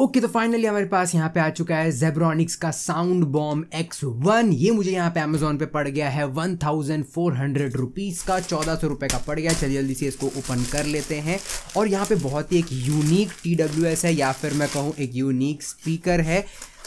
okay तो finally हमारे पास यहाँ पे आ चुका है जेब्रॉनिक्स का साउंड बॉम एक्स वन ये मुझे यहाँ पे अमेजोन पे पड़ गया है one thousand four hundred rupees का चौदह सौ रुपये का पड़ गया चलिए जल्दी से इसको ओपन कर लेते हैं और यहाँ पे बहुत ही एक यूनिक टी डब्ल्यू एस है या फिर मैं कहूँ एक यूनिक स्पीकर है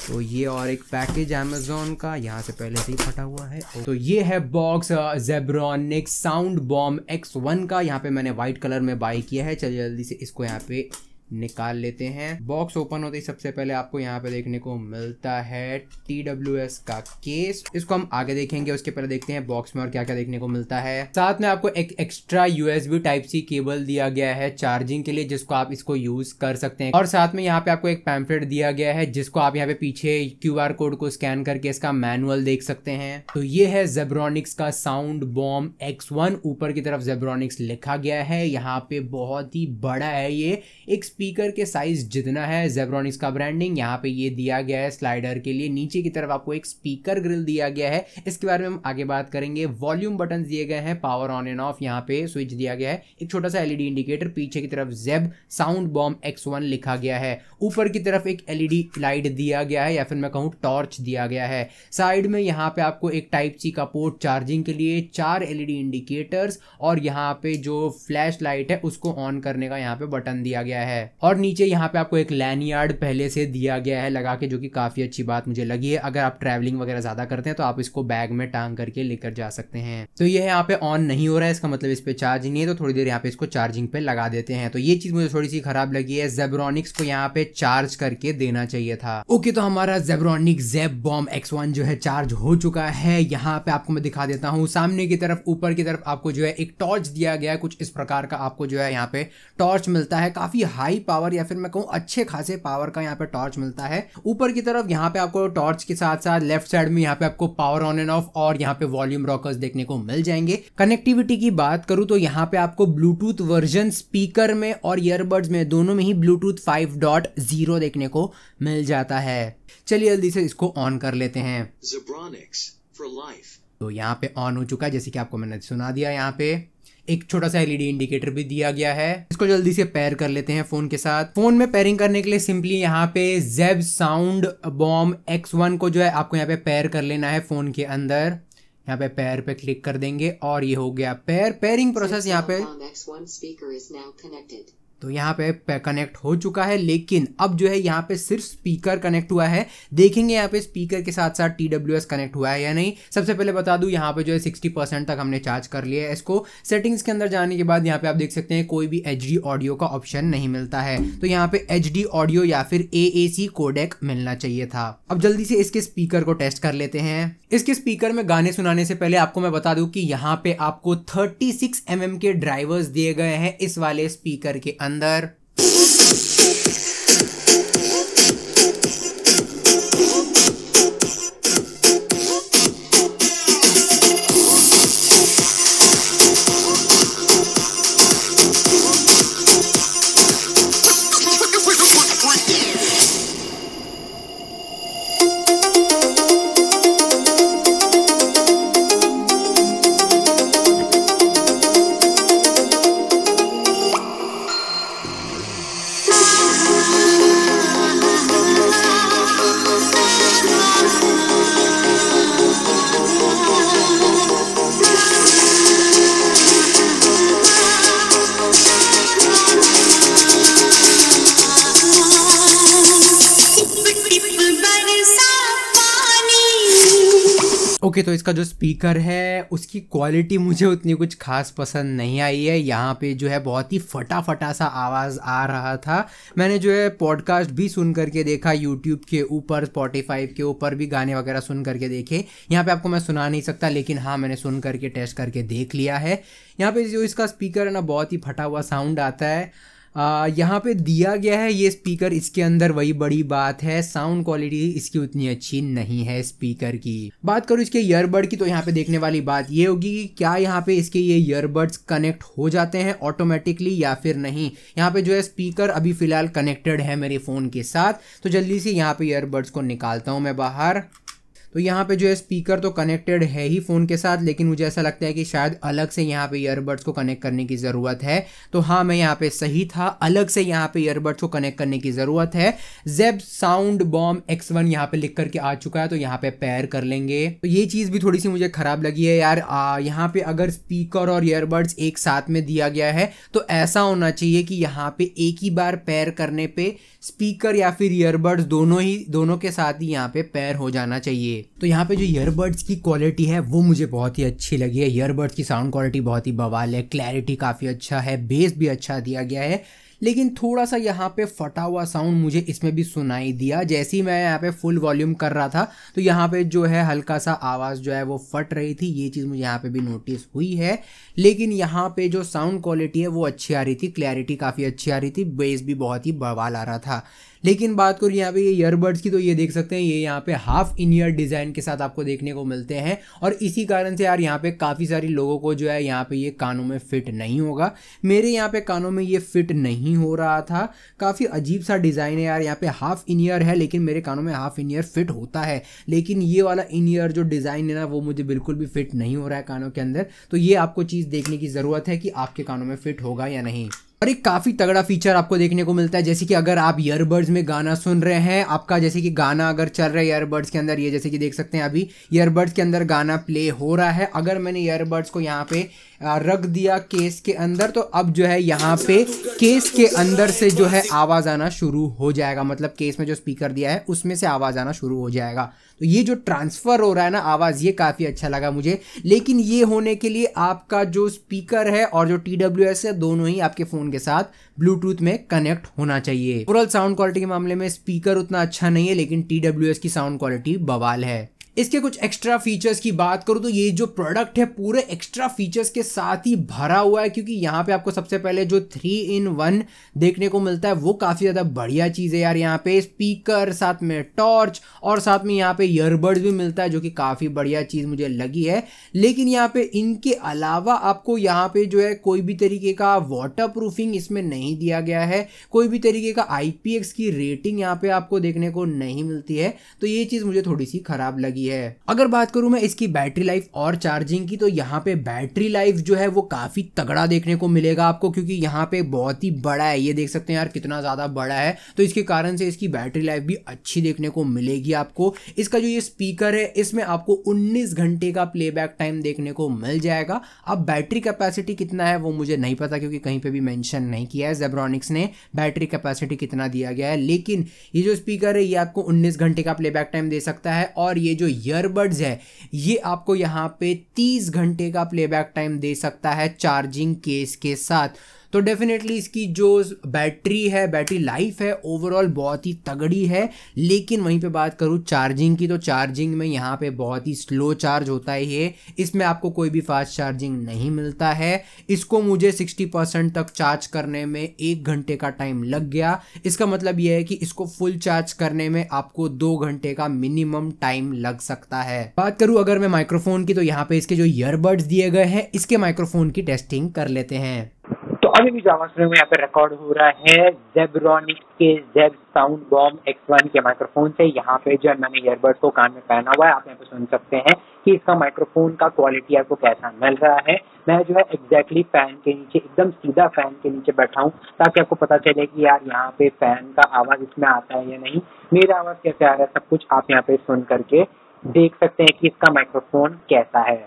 तो ये और एक पैकेज अमेजोन का यहाँ से पहले से ही फटा हुआ है तो ये है box Zebronics sound bomb X one का यहाँ पे मैंने व्हाइट कलर में बाई किया है चलिए जल्दी से इसको यहाँ पे निकाल लेते हैं बॉक्स ओपन होते ही सबसे पहले आपको यहाँ पे देखने को मिलता है टी का केस इसको हम आगे देखेंगे उसके पहले देखते हैं बॉक्स में और क्या क्या देखने को मिलता है साथ में आपको एक extra USB type C cable दिया गया है चार्जिंग के लिए जिसको आप इसको यूज कर सकते हैं और साथ में यहाँ पे आपको एक पैम्फलेट दिया गया है जिसको आप यहाँ पे पीछे क्यू कोड को स्कैन करके इसका मैनुअल देख सकते हैं तो ये है जेब्रॉनिक्स का साउंड बॉम एक्स ऊपर की तरफ जेब्रॉनिक्स लिखा गया है यहाँ पे बहुत ही बड़ा है ये एक स्पीकर के साइज जितना है जेब्रॉन इसका ब्रांडिंग यहाँ पे ये दिया गया है स्लाइडर के लिए नीचे की तरफ आपको एक स्पीकर ग्रिल दिया गया है इसके बारे में हम आगे बात करेंगे वॉल्यूम बटन दिए गए हैं पावर ऑन एंड ऑफ यहाँ पे स्विच दिया गया है एक छोटा सा एलईडी इंडिकेटर पीछे की तरफ जेब साउंड बॉम एक्स लिखा गया है ऊपर की तरफ एक एलईडी लाइट दिया गया है या फिर मैं कहूँ टॉर्च दिया गया है साइड में यहाँ पे आपको एक टाइप सी का पोर्ट चार्जिंग के लिए चार एलईडी इंडिकेटर्स और यहाँ पे जो फ्लैश लाइट है उसको ऑन करने का यहाँ पे बटन दिया गया है और नीचे यहाँ पे आपको एक लैनियार्ड पहले से दिया गया है लगा के जो कि काफ़ी अच्छी बात मुझे लगी है अगर आप ट्रैवलिंग वगैरह ज़्यादा करते हैं तो आप इसको बैग में टांग करके लेकर जा सकते हैं तो ये यहाँ पे ऑन नहीं हो रहा है इसका मतलब इस पर चार्ज नहीं है तो थोड़ी देर यहाँ पे इसको चार्जिंग पे लगा देते हैं तो ये चीज़ मुझे थोड़ी सी खराब लगी है जेब्रॉनिक्स को यहाँ पे चार्ज करके देना चाहिए था ओके तो हमारा जेब्रॉनिक जेब बॉम्ब एक्स जो है चार्ज हो चुका है यहाँ पे आपको मैं दिखा देता हूँ सामने की तरफ ऊपर की तरफ आपको जो है एक टॉर्च दिया गया है कुछ इस प्रकार का आपको जो है यहाँ पे टॉर्च मिलता है काफ़ी हाई हाई पावर या फिर मैं कहूँ अच्छे खासे पावर का यहाँ पे टॉर्च मिलता है ऊपर की तरफ यहाँ पे आपको टॉर्च के साथ साथ लेफ्ट साइड में यहाँ पे आपको पावर ऑन एंड ऑफ और यहाँ पे वॉल्यूम रॉकर्स देखने को मिल जाएंगे कनेक्टिविटी की बात करूँ तो यहाँ पे आपको ब्लूटूथ वर्जन स्पीकर में और ईयरबड्स में दोनों में ही ब्लूटूथ फाइव डॉट जीरो देखने को मिल जाता है चलिए जल्दी से इसको ऑन कर लेते हैं तो यहाँ पे ऑन हो चुका है जैसे कि आपको मैंने सुना दिया यहाँ पे एक छोटा सा एलईडी इंडिकेटर e भी दिया गया है इसको जल्दी से पैर कर लेते हैं फोन के साथ फोन में पेयरिंग करने के लिए सिंपली यहाँ पे जेब साउंड बॉम एक्स वन को जो है आपको यहाँ पे पैर कर लेना है फोन के अंदर यहाँ पे पैर पे क्लिक कर देंगे और ये हो गया पैर पेयरिंग प्रोसेस यहाँ पे तो यहाँ पे कनेक्ट हो चुका है लेकिन अब जो है यहाँ पे सिर्फ स्पीकर कनेक्ट हुआ है देखेंगे यहाँ पे स्पीकर के साथ साथ टी कनेक्ट हुआ है या नहीं सबसे पहले बता दूँ यहाँ पे जो है सिक्सटी परसेंट तक हमने चार्ज कर लिया है इसको सेटिंग्स के अंदर जाने के बाद यहाँ पे आप देख सकते हैं कोई भी एच ऑडियो का ऑप्शन नहीं मिलता है तो यहाँ पे एच ऑडियो या फिर ए ए कोडेक मिलना चाहिए था अब जल्दी से इसके स्पीकर को टेस्ट कर लेते हैं इसके स्पीकर में गाने सुनाने से पहले आपको मैं बता दूँ कि यहाँ पे आपको थर्टी सिक्स के ड्राइवर्स दिए गए हैं इस वाले स्पीकर के अंदर अंदर ओके तो इसका जो स्पीकर है उसकी क्वालिटी मुझे उतनी कुछ खास पसंद नहीं आई है यहाँ पे जो है बहुत ही फटाफटा सा आवाज़ आ रहा था मैंने जो है पॉडकास्ट भी सुन करके देखा यूट्यूब के ऊपर स्पॉटिफाई के ऊपर भी गाने वगैरह सुन करके देखे यहाँ पे आपको मैं सुना नहीं सकता लेकिन हाँ मैंने सुन करके टेस्ट करके देख लिया है यहाँ पे जो इसका स्पीकर है ना बहुत ही फटा हुआ साउंड आता है यहाँ पे दिया गया है ये स्पीकर इसके अंदर वही बड़ी बात है साउंड क्वालिटी इसकी उतनी अच्छी नहीं है स्पीकर की बात करूँ इसके ईयरबड की तो यहाँ पे देखने वाली बात ये होगी कि क्या यहाँ पे इसके ये ईयरबड्स कनेक्ट हो जाते हैं ऑटोमेटिकली या फिर नहीं यहाँ पे जो है स्पीकर अभी फिलहाल कनेक्टेड है मेरे फ़ोन के साथ तो जल्दी से यहाँ पे ईयरबड्स को निकालता हूँ मैं बाहर तो यहाँ पे जो है स्पीकर तो कनेक्टेड है ही फ़ोन के साथ लेकिन मुझे ऐसा लगता है कि शायद अलग से यहाँ पे ईयरबड्स को कनेक्ट करने की ज़रूरत है तो हाँ मैं यहाँ पे सही था अलग से यहाँ पे ईयरबड्स को कनेक्ट करने की ज़रूरत है जेब साउंड बॉम एक्स वन यहाँ पे लिख करके आ चुका है तो यहाँ पे पैर कर लेंगे तो ये चीज़ भी थोड़ी सी मुझे ख़राब लगी है यार यहाँ पे अगर स्पीकर और ईयरबड्स एक साथ में दिया गया है तो ऐसा होना चाहिए कि यहाँ पे एक ही बार पैर करने पे स्पीकर या फिर ईयरबड्स दोनों ही दोनों के साथ ही यहाँ पे पैर हो जाना चाहिए तो यहाँ पे जो ईयरबड्स की क्वालिटी है वो मुझे बहुत ही अच्छी लगी है ईयरबड्स की साउंड क्वालिटी बहुत ही बवाल है क्लैरिटी काफ़ी अच्छा है बेस भी अच्छा दिया गया है लेकिन थोड़ा सा यहाँ पे फटा हुआ साउंड मुझे इसमें भी सुनाई दिया जैसे ही मैं यहाँ पे फुल वॉल्यूम कर रहा था तो यहाँ पे जो है हल्का सा आवाज़ जो है वो फट रही थी ये चीज़ मुझे यहाँ पे भी नोटिस हुई है लेकिन यहाँ पे जो साउंड क्वालिटी है वो अच्छी आ रही थी क्लैरिटी काफ़ी अच्छी आ रही थी बेस भी बहुत ही बवाल आ रहा था लेकिन बात करूँ यहाँ पे ये ईयरबड्स की तो ये देख सकते हैं ये यहाँ पे हाफ इन ईयर डिज़ाइन के साथ आपको देखने को मिलते हैं और इसी कारण से यार यहाँ पे काफ़ी सारे लोगों को जो है यहाँ पे ये कानों में फिट नहीं होगा मेरे यहाँ पे कानों में ये फिट नहीं हो रहा था काफ़ी अजीब सा डिज़ाइन है यार यहाँ पे हाफ इन ईयर है लेकिन मेरे कानों में हाफ इन ईयर फिट होता है लेकिन ये वाला इन ईयर जो डिज़ाइन है ना वो मुझे बिल्कुल भी फिट नहीं हो रहा है कानों के अंदर तो ये आपको चीज़ देखने की ज़रूरत है कि आपके कानों में फिट होगा या नहीं और एक काफ़ी तगड़ा फीचर आपको देखने को मिलता है जैसे कि अगर आप ईयरबड्स में गाना सुन रहे हैं आपका जैसे कि गाना अगर चल रहा है ईयरबड्स के अंदर ये जैसे कि देख सकते हैं अभी ईयरबड्स के अंदर गाना प्ले हो रहा है अगर मैंने ईयरबड्स को यहाँ पे रख दिया केस के अंदर तो अब जो है यहाँ पे केस के अंदर से जो है आवाज़ आना शुरू हो जाएगा मतलब केस में जो स्पीकर दिया है उसमें से आवाज़ आना शुरू हो जाएगा तो ये जो ट्रांसफ़र हो रहा है ना आवाज़ ये काफ़ी अच्छा लगा मुझे लेकिन ये होने के लिए आपका जो स्पीकर है और जो टी है दोनों ही आपके फ़ोन के साथ ब्लूटूथ में कनेक्ट होना चाहिए ओवरऑल साउंड क्वालिटी के मामले में स्पीकर उतना अच्छा नहीं है लेकिन टी की साउंड क्वालिटी बवाल है इसके कुछ एक्स्ट्रा फीचर्स की बात करूँ तो ये जो प्रोडक्ट है पूरे एक्स्ट्रा फीचर्स के साथ ही भरा हुआ है क्योंकि यहाँ पे आपको सबसे पहले जो थ्री इन वन देखने को मिलता है वो काफ़ी ज़्यादा बढ़िया चीज़ है यार यहाँ पे स्पीकर साथ में टॉर्च और साथ में यहाँ पे ईयरबड्स भी मिलता है जो कि काफ़ी बढ़िया चीज़ मुझे लगी है लेकिन यहाँ पर इनके अलावा आपको यहाँ पर जो है कोई भी तरीके का वाटर प्रूफिंग इसमें नहीं दिया गया है कोई भी तरीके का आई की रेटिंग यहाँ पर आपको देखने को नहीं मिलती है तो ये चीज़ मुझे थोड़ी सी ख़राब लगी सकती है अगर बात करूं मैं इसकी बैटरी लाइफ और चार्जिंग की तो यहाँ पे बैटरी लाइफ जो है वो काफी तगड़ा देखने को मिलेगा आपको क्योंकि यहाँ पे बहुत ही बड़ा है ये देख सकते हैं यार कितना ज्यादा बड़ा है तो इसके कारण से इसकी बैटरी लाइफ भी अच्छी देखने को मिलेगी आपको इसका जो ये स्पीकर है इसमें आपको उन्नीस घंटे का प्ले टाइम देखने को मिल जाएगा अब बैटरी कैपेसिटी कितना है वो मुझे नहीं पता क्योंकि कहीं पर भी मैंशन नहीं किया है जेब्रॉनिक्स ने बैटरी कैपेसिटी कितना दिया गया है लेकिन ये जो स्पीकर है ये आपको उन्नीस घंटे का प्ले टाइम दे सकता है और ये जो ईयरबड्स है ये आपको यहाँ पे 30 घंटे का प्लेबैक टाइम दे सकता है चार्जिंग केस के साथ तो डेफिनेटली इसकी जो बैटरी है बैटरी लाइफ है ओवरऑल बहुत ही तगड़ी है लेकिन वहीं पे बात करूँ चार्जिंग की तो चार्जिंग में यहाँ पे बहुत ही स्लो चार्ज होता है ये इसमें आपको कोई भी फास्ट चार्जिंग नहीं मिलता है इसको मुझे 60 परसेंट तक चार्ज करने में एक घंटे का टाइम लग गया इसका मतलब यह है कि इसको फुल चार्ज करने में आपको दो घंटे का मिनिमम टाइम लग सकता है बात करूँ अगर मैं माइक्रोफोन की तो यहाँ पे इसके जो ईयरबड्स दिए गए हैं इसके माइक्रोफोन की टेस्टिंग कर लेते हैं अभी भी आवाज सुन यहाँ पे रिकॉर्ड हो रहा है जेब्रॉनिक के Zeb sound bomb X one के माइक्रोफोन से यहाँ पे जो मैंने ईयरबड्स को कान में पहना हुआ है आप यहाँ पे सुन सकते हैं कि इसका माइक्रोफोन का क्वालिटी आपको कैसा मिल रहा है मैं जो है एग्जैक्टली फैन के नीचे एकदम सीधा फैन के नीचे बैठा हूँ ताकि आपको पता चले कि यार यहाँ पे फैन का आवाज इसमें आता है या नहीं मेरा आवाज कैसे आ रहा है सब कुछ आप यहाँ पे सुन करके देख सकते हैं कि इसका माइक्रोफोन कैसा है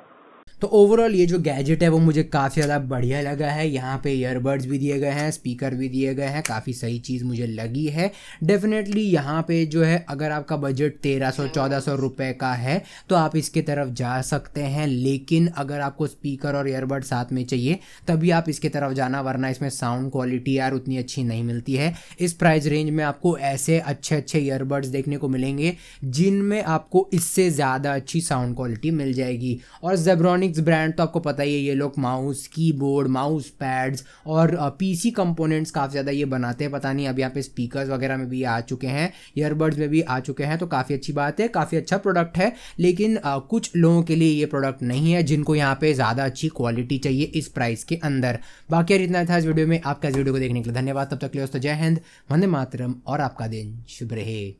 तो ओवरऑल ये जो गैजेट है वो मुझे काफ़ी ज़्यादा बढ़िया लगा है यहाँ पे ईयरबड्स भी दिए गए हैं स्पीकर भी दिए गए हैं काफ़ी सही चीज़ मुझे लगी है डेफिनेटली यहाँ पे जो है अगर आपका बजट तेरह सौ चौदह सौ रुपये का है तो आप इसके तरफ जा सकते हैं लेकिन अगर आपको स्पीकर और ईयरबड साथ में चाहिए तभी आप इसके तरफ जाना वरना इसमें साउंड क्वालिटी यार उतनी अच्छी नहीं मिलती है इस प्राइस रेंज में आपको ऐसे अच्छे अच्छे ईयरबड्स देखने को मिलेंगे जिनमें आपको इससे ज़्यादा अच्छी साउंड क्वालिटी मिल जाएगी और जेब्रॉन इलेक्ट्रॉनिक्स ब्रांड तो आपको पता ही है ये लोग माउस कीबोर्ड माउस पैड्स और पीसी कंपोनेंट्स काफ़ी ज़्यादा ये बनाते हैं पता नहीं अब यहाँ पे स्पीकर्स वगैरह में भी आ चुके हैं ईयरबड्स में भी आ चुके हैं तो काफ़ी अच्छी बात है काफ़ी अच्छा प्रोडक्ट है लेकिन कुछ लोगों के लिए ये प्रोडक्ट नहीं है जिनको यहाँ पर ज़्यादा अच्छी क्वालिटी चाहिए इस प्राइस के अंदर बाकी यार इतना था इस वीडियो में आपका इस वीडियो को देखने के लिए धन्यवाद तब तक लिए दोस्तों जय हिंद वंदे मातरम और आपका दिन शुभ रहे